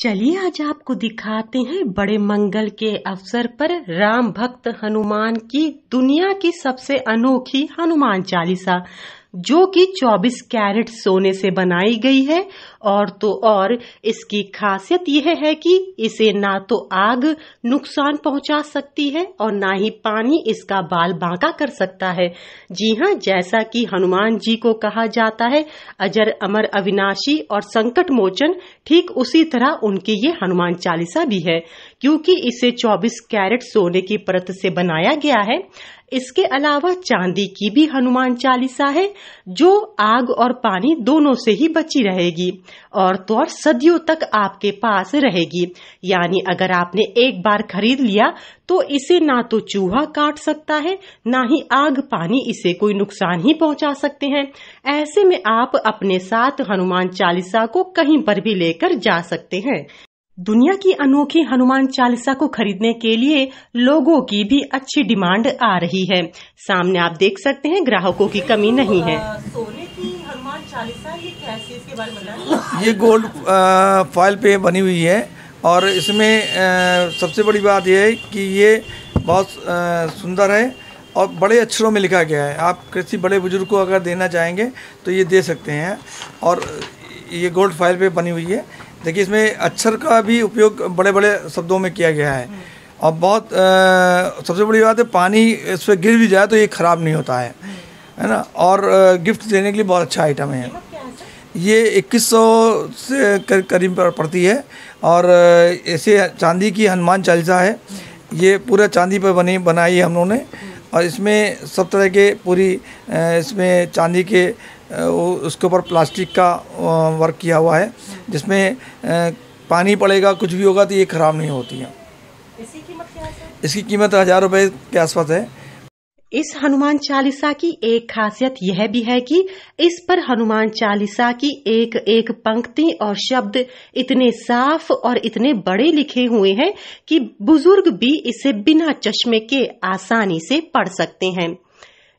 चलिए आज आपको दिखाते हैं बड़े मंगल के अवसर पर राम भक्त हनुमान की दुनिया की सबसे अनोखी हनुमान चालीसा जो कि 24 कैरेट सोने से बनाई गई है और तो और इसकी खासियत यह है कि इसे ना तो आग नुकसान पहुंचा सकती है और ना ही पानी इसका बाल बांका कर सकता है जी हाँ जैसा कि हनुमान जी को कहा जाता है अजर अमर अविनाशी और संकट मोचन ठीक उसी तरह उनकी ये हनुमान चालीसा भी है क्योंकि इसे 24 कैरेट सोने की परत से बनाया गया है इसके अलावा चांदी की भी हनुमान चालीसा है जो आग और पानी दोनों से ही बची रहेगी और तो और सदियों तक आपके पास रहेगी यानी अगर आपने एक बार खरीद लिया तो इसे ना तो चूहा काट सकता है ना ही आग पानी इसे कोई नुकसान ही पहुंचा सकते हैं ऐसे में आप अपने साथ हनुमान चालीसा को कहीं पर भी लेकर जा सकते हैं दुनिया की अनोखी हनुमान चालीसा को खरीदने के लिए लोगों की भी अच्छी डिमांड आ रही है सामने आप देख सकते हैं ग्राहकों की कमी नहीं है सोने की हनुमान चालीसा ये कैसे इसके बारे में ये गोल्ड फाइल पे बनी हुई है और इसमें आ, सबसे बड़ी बात यह है कि ये बहुत सुंदर है और बड़े अक्षरों में लिखा गया है आप किसी बड़े बुजुर्ग को अगर देना चाहेंगे तो ये दे सकते हैं और ये गोल्ड फाइल पे बनी हुई है देखिए इसमें अक्षर का भी उपयोग बड़े बड़े शब्दों में किया गया है और बहुत आ, सबसे बड़ी बात है पानी इस पर गिर भी जाए तो ये ख़राब नहीं होता है है ना और गिफ्ट देने के लिए बहुत अच्छा आइटम है ये 2100 से कर, करीब पर पड़ती है और ऐसे चांदी की हनुमान चालीसा है ये पूरा चांदी पर बनी बनाई है हम लोगों ने और इसमें सब तरह के पूरी इसमें चांदी के उसके ऊपर प्लास्टिक का वर्क किया हुआ है जिसमें पानी पड़ेगा कुछ भी होगा तो ये ख़राब नहीं होती है इसकी कीमत हज़ार रुपए के आसपास है इस हनुमान चालीसा की एक खासियत यह भी है कि इस पर हनुमान चालीसा की एक एक पंक्ति और शब्द इतने साफ और इतने बड़े लिखे हुए हैं कि बुजुर्ग भी इसे बिना चश्मे के आसानी से पढ़ सकते हैं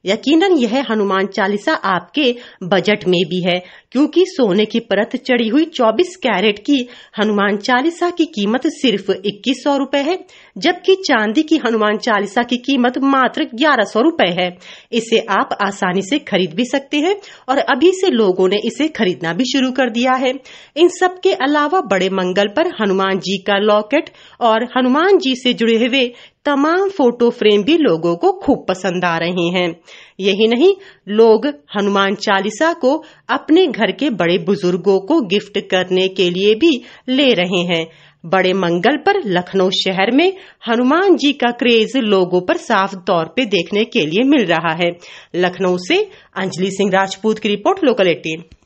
यकीनन यह हनुमान चालीसा आपके बजट में भी है क्योंकि सोने की परत चढ़ी हुई 24 कैरेट की हनुमान चालीसा की कीमत सिर्फ इक्कीस सौ रूपए है जबकि चांदी की हनुमान चालीसा की कीमत मात्र ग्यारह सौ रूपए है इसे आप आसानी से खरीद भी सकते हैं और अभी से लोगों ने इसे खरीदना भी शुरू कर दिया है इन सब के अलावा बड़े मंगल पर हनुमान जी का लॉकेट और हनुमान जी से जुड़े हुए तमाम फोटो फ्रेम भी लोगों को खूब पसंद आ रहे हैं यही नहीं लोग हनुमान चालीसा को अपने घर के बड़े बुजुर्गों को गिफ्ट करने के लिए भी ले रहे हैं बड़े मंगल पर लखनऊ शहर में हनुमान जी का क्रेज लोगों पर साफ तौर पे देखने के लिए मिल रहा है लखनऊ से अंजलि सिंह राजपूत की रिपोर्ट लोकल एटीन